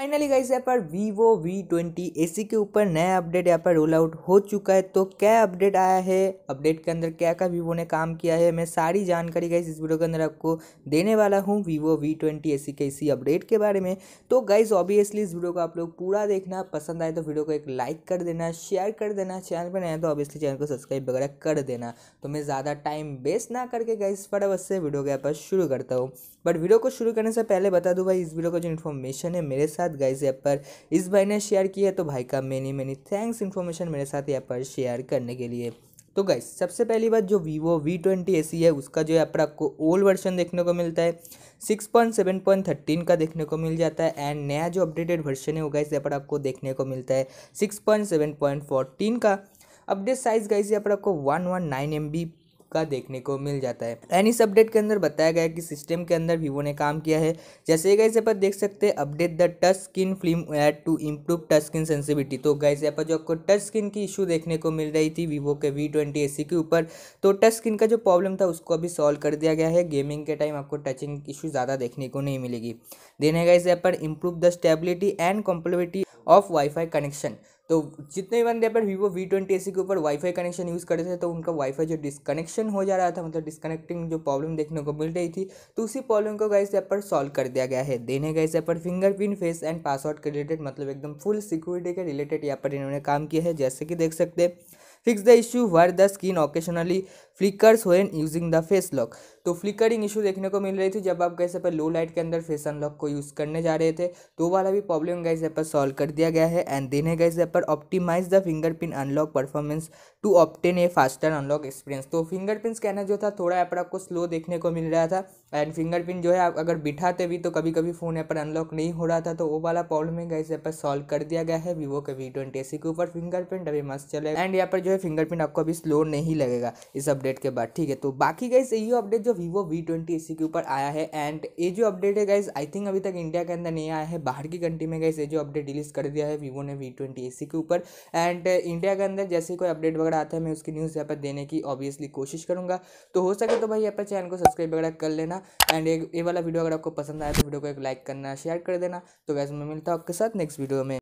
finally guys यहाँ पर Vivo V twenty AC के ऊपर नया अपडेट यहाँ पर रोल आउट हो चुका है तो क्या अपडेट आया है अपडेट के अंदर क्या क्या वीवो ने काम किया है मैं सारी जानकारी गाइस इस वीडियो के अंदर आपको देने वाला हूँ वीवो वी ट्वेंटी एसी के इसी अपडेट के बारे में तो गाइस ऑब्वियसली इस वीडियो को आप लोग पूरा देखना पसंद आए तो वीडियो को एक लाइक कर देना शेयर कर देना चैनल पर नया तो ऑब्वियसली चैनल को सब्सक्राइब वगैरह कर देना तो मैं ज़्यादा टाइम वेस्ट ना करके गाइस फटाफट से वीडियो के यहाँ पर शुरू करता हूँ बट वीडियो को शुरू करने से पहले बता दूँ भाई इस वीडियो का जो इन्फॉर्मेशन है मेरे साथ साथ गाइज ऐप पर इस भाई ने शेयर की है तो भाई का मेनी मेनी थैंक्स इन्फॉर्मेशन मेरे साथ ऐप पर शेयर करने के लिए तो गाइज सबसे पहली बात जो वीवो वी ट्वेंटी ए है उसका जो है पर आपको ओल्ड वर्जन देखने को मिलता है six point seven point thirteen का देखने को मिल जाता है एंड नया जो अपडेटेड वर्जन है वो गाइज यहाँ पर आपको देखने को मिलता है six point seven point fourteen का अपडेट साइज गाइज यहाँ पर आपको one one nine M B का देखने को मिल जाता है एंड इस अपडेट के अंदर बताया गया कि सिस्टम के अंदर वीवो ने काम किया है जैसे गाइस यहाँ पर देख सकते हैं update the touch screen film add to improve touch screen sensitivity तो गाइस यहाँ पर जो आपको टच स्किन की इशू देखने को मिल रही थी वीवो के वी ट्वेंटी के ऊपर तो टच स्किन का जो प्रॉब्लम था उसको अभी सॉल्व कर दिया गया है गेमिंग के टाइम आपको टचिंग इशू ज़्यादा देखने को नहीं मिलेगी देने गाइस यहाँ पर improve the stability and compatibility of wifi connection तो जितने बंदे अपन Vivo V twenty A C के ऊपर वाईफाई कनेक्शन यूज़ कर रहे थे तो उनका वाईफाई जो डिसकनेक्शन हो जा रहा था मतलब डिसकनेक्टिंग जो प्रॉब्लम देखने को मिल रही थी तो उसी प्रॉब्लम को गाइस ऐप पर सॉल्व कर दिया गया है देने इस ऐप पर फिंगरप्रिंट फेस एंड पासवर्ड के रिलेटेड मतलब एकदम फुल सिक्योरिटी के रिलेटेड यहाँ पर इन्होंने काम किया है जैसे कि देख सकते हैं fix the issue where the screen occasionally flickers and using the face lock तो फ्लिकरिंग इशू देखने को मिल रही थी जब आप कैसे पर लो लाइट के अंदर फेस अनलॉक को यूज़ करने जा रहे थे तो वाला भी प्रॉब्लम गैस पर सॉल्व कर दिया गया है एंड देन है गैस पर optimize the fingerprint unlock performance to obtain a faster unlock experience तो फिंगरप्रिंट स्कैनर जो था थोड़ा यहाँ पर आपको स्लो देखने को मिल रहा था एंड फिंगरप्रिंट जो है आप अगर बिठाते भी तो कभी कभी फ़ोन यहाँ पर अनलॉक नहीं हो रहा था तो वो वाला प्रॉब्लम है गैस पर सॉल्व कर दिया गया है वीवो के वी ट्वेंटी के ऊपर फिंगरप्रिंट अभी मस्त चले एंड यहाँ पर जो जो है फिंगरप्रिंट आपको अभी स्लो नहीं लगेगा इस अपडेट के बाद ठीक है तो बाकी गाइस ये अपडेट जो वीवो वी ट्वेंटी के ऊपर आया है एंड ये जो अपडेट है गाइज आई थिंक अभी तक इंडिया के अंदर नहीं आया है बाहर की कंट्री में गाइस ये जो अपडेट रिलीज़ कर दिया है वीवो ने वी ट्वेंटी के ऊपर एंड इंडिया के अंदर जैसे कोई अपडेट वगैरह आता है मैं उसकी न्यूज़ यहाँ पर देने की ऑब्वियसली कोशिश करूँगा तो हो सके तो भाई यहाँ पर चैनल को सब्सक्राइब वगैरह कर लेना एंड ये वाला वीडियो अगर आपको पसंद आया तो वीडियो को एक लाइक करना शेयर कर देना तो वैसे मैं मिलता हूँ आपके साथ नेक्स्ट वीडियो में